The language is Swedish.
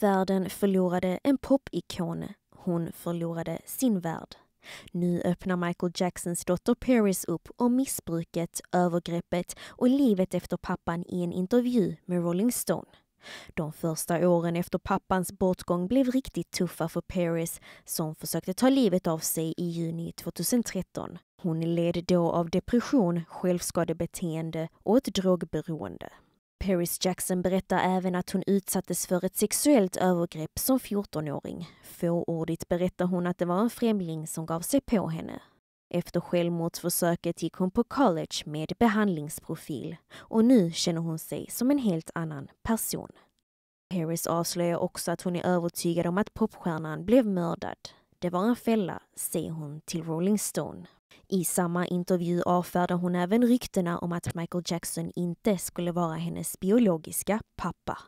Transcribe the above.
Världen förlorade en popikon. Hon förlorade sin värld. Nu öppnar Michael Jacksons dotter Paris upp om missbruket, övergreppet och livet efter pappan i en intervju med Rolling Stone. De första åren efter pappans bortgång blev riktigt tuffa för Paris som försökte ta livet av sig i juni 2013. Hon led då av depression, självskadebeteende och ett drogberoende. Paris Jackson berättar även att hon utsattes för ett sexuellt övergrepp som 14-åring. Fåordigt berättar hon att det var en främling som gav sig på henne. Efter självmordsförsöket gick hon på college med behandlingsprofil och nu känner hon sig som en helt annan person. Paris avslöjar också att hon är övertygad om att popstjärnan blev mördad. Det var en fälla, säger hon till Rolling Stone. I samma intervju avfärdar hon även ryktena om att Michael Jackson inte skulle vara hennes biologiska pappa.